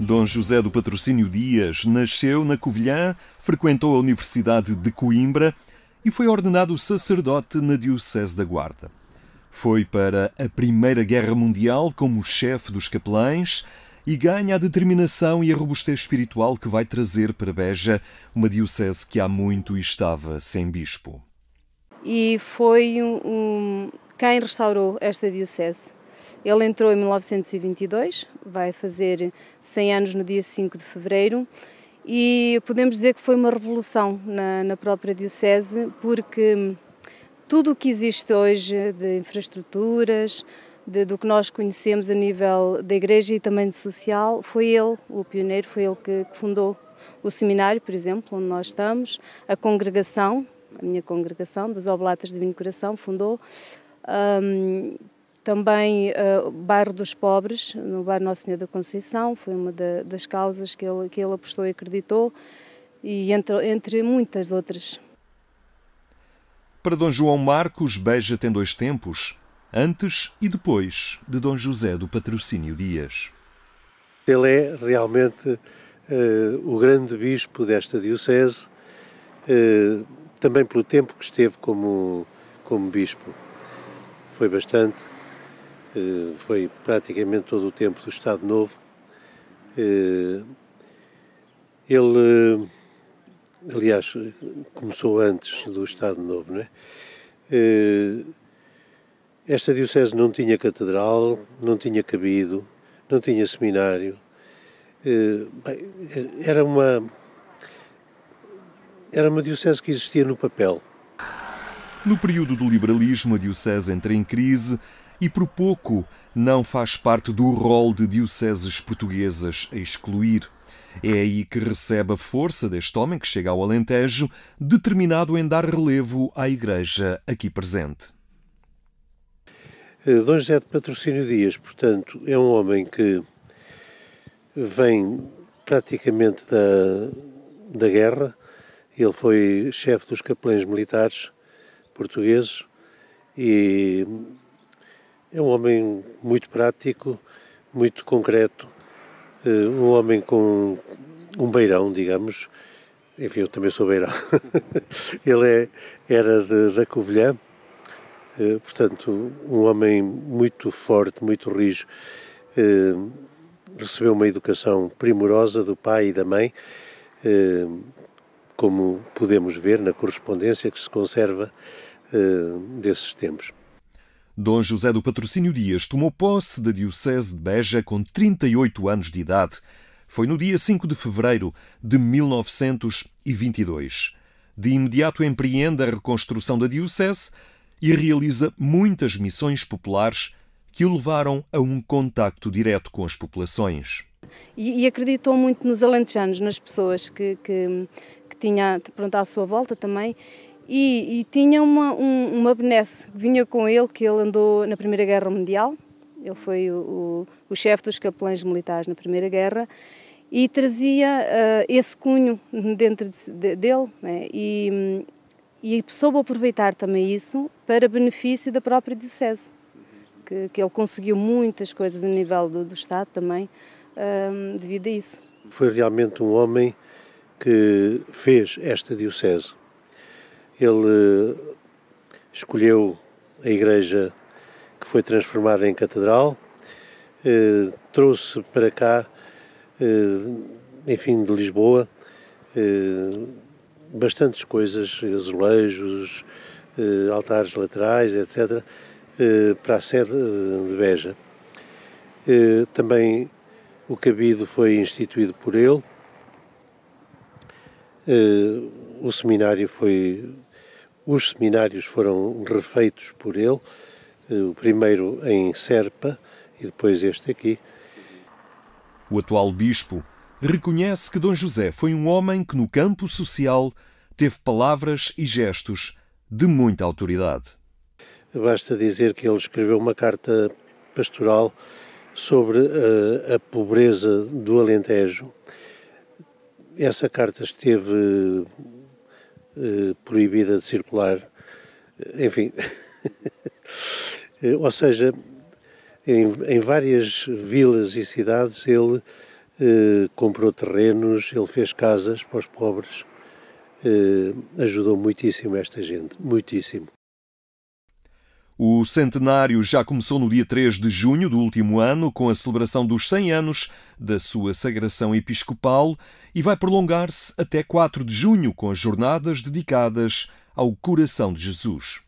Dom José do Patrocínio Dias nasceu na Covilhã, frequentou a Universidade de Coimbra e foi ordenado sacerdote na Diocese da Guarda. Foi para a Primeira Guerra Mundial como chefe dos capelães e ganha a determinação e a robustez espiritual que vai trazer para Beja, uma diocese que há muito estava sem bispo. E foi um, um, quem restaurou esta diocese ele entrou em 1922, vai fazer 100 anos no dia 5 de fevereiro e podemos dizer que foi uma revolução na, na própria Diocese, porque tudo o que existe hoje de infraestruturas, de, do que nós conhecemos a nível da igreja e também de social, foi ele, o pioneiro, foi ele que, que fundou o seminário, por exemplo, onde nós estamos, a congregação, a minha congregação das Oblatas de Vinho Coração, fundou, um, também uh, Bairro dos Pobres, no bairro Nossa Senhora da Conceição, foi uma da, das causas que ele, que ele apostou e acreditou, e entre, entre muitas outras. Para Dom João Marcos, Beja tem dois tempos, antes e depois de Dom José do Patrocínio Dias. Ele é realmente uh, o grande bispo desta diocese, uh, também pelo tempo que esteve como, como bispo. Foi bastante eh, foi praticamente todo o tempo do Estado Novo. Eh, ele, aliás, começou antes do Estado Novo, não é? Eh, esta diocese não tinha catedral, não tinha cabido, não tinha seminário. era uma era uma diocese que existia no papel. No período do liberalismo, a diocese entra em crise e por pouco não faz parte do rol de dioceses portuguesas a excluir. É aí que recebe a força deste homem que chega ao Alentejo, determinado em dar relevo à Igreja aqui presente. Eh, Dom José de Patrocínio Dias, portanto, é um homem que vem praticamente da, da guerra. Ele foi chefe dos capelães militares portugueses e é um homem muito prático, muito concreto, eh, um homem com um beirão, digamos. Enfim, eu também sou beirão. Ele é, era de, da Covilhã, eh, portanto, um homem muito forte, muito rijo. Eh, recebeu uma educação primorosa do pai e da mãe, como podemos ver na correspondência que se conserva desses tempos. Dom José do Patrocínio Dias tomou posse da Diocese de Beja com 38 anos de idade. Foi no dia 5 de fevereiro de 1922. De imediato empreende a reconstrução da Diocese e realiza muitas missões populares que o levaram a um contacto direto com as populações. E, e acreditou muito nos alentejanos, nas pessoas que, que, que tinha pronto, à sua volta também e, e tinha uma, um, uma benesse que vinha com ele, que ele andou na Primeira Guerra Mundial, ele foi o, o, o chefe dos capelães militares na Primeira Guerra, e trazia uh, esse cunho dentro de, de, dele, né? e, e soube aproveitar também isso para benefício da própria Diocese, que, que ele conseguiu muitas coisas a nível do, do Estado também, eh, devido a isso. Foi realmente um homem que fez esta Diocese ele eh, escolheu a igreja que foi transformada em catedral, eh, trouxe para cá, eh, enfim, de Lisboa, bastantes coisas, azulejos, altares laterais, etc., para a sede de Beja. Também o cabido foi instituído por ele, o seminário foi os seminários foram refeitos por ele, eh, o primeiro em Serpa e depois este aqui. O atual bispo reconhece que Dom José foi um homem que, no campo social, teve palavras e gestos de muita autoridade. Basta dizer que ele escreveu uma carta pastoral sobre a, eh, a pobreza do Alentejo. Essa carta esteve eh, proibida de circular, eh, enfim. Ou seja, em, em, várias vilas e cidades ele eh, comprou terrenos, ele fez casas para os pobres, eh, ajudou muitíssimo esta gente, muitíssimo. O centenário já começou no dia 3 de junho do último ano, com a celebração dos 100 anos da sua sagração episcopal, e vai prolongar-se até 4 de junho, com as jornadas dedicadas ao coração de Jesus.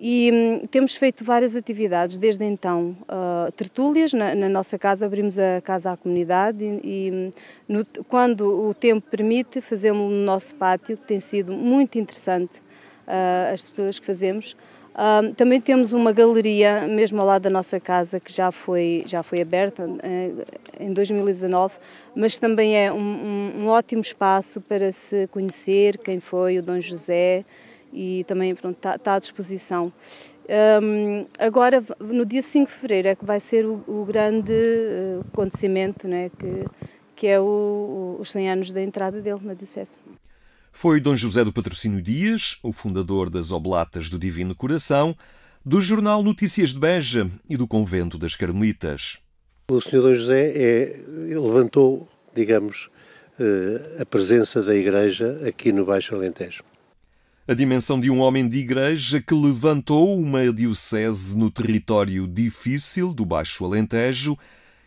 E hum, temos feito várias atividades desde então. Uh, tertúlias, na, na, nossa casa, abrimos a casa à comunidade e, e hum, no, quando o tempo permite, fazemos no nosso pátio, que tem sido muito interessante uh, as tertúlias que fazemos. Uh, também temos uma galeria mesmo ao lado da nossa casa que já foi, já foi aberta uh, em 2019, mas também é um, um, um, ótimo espaço para se conhecer quem foi o Dom José e também está tá à disposição. Um, agora, no dia 5 de fevereiro, é que vai ser o, o grande eh, acontecimento, né, que, que é o, os 100 anos da entrada dele na Diocese. Foi Dom José do Patrocínio Dias, o fundador das Oblatas do Divino Coração, do jornal Notícias de Beja e do Convento das Carmelitas. O Senhor Dom José é, levantou, digamos, eh, a presença da Igreja aqui no Baixo Alentejo. A dimensão de um homem de Igreja que levantou uma diocese no território difícil do Baixo Alentejo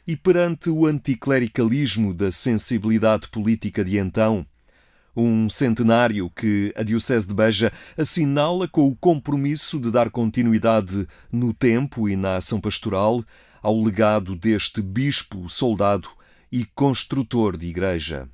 e perante o anticlericalismo da sensibilidade política de então. Um centenário que a Diocese de Beja assinala com o compromisso de dar continuidade no tempo e na ação pastoral ao legado deste bispo, soldado e construtor de igreja.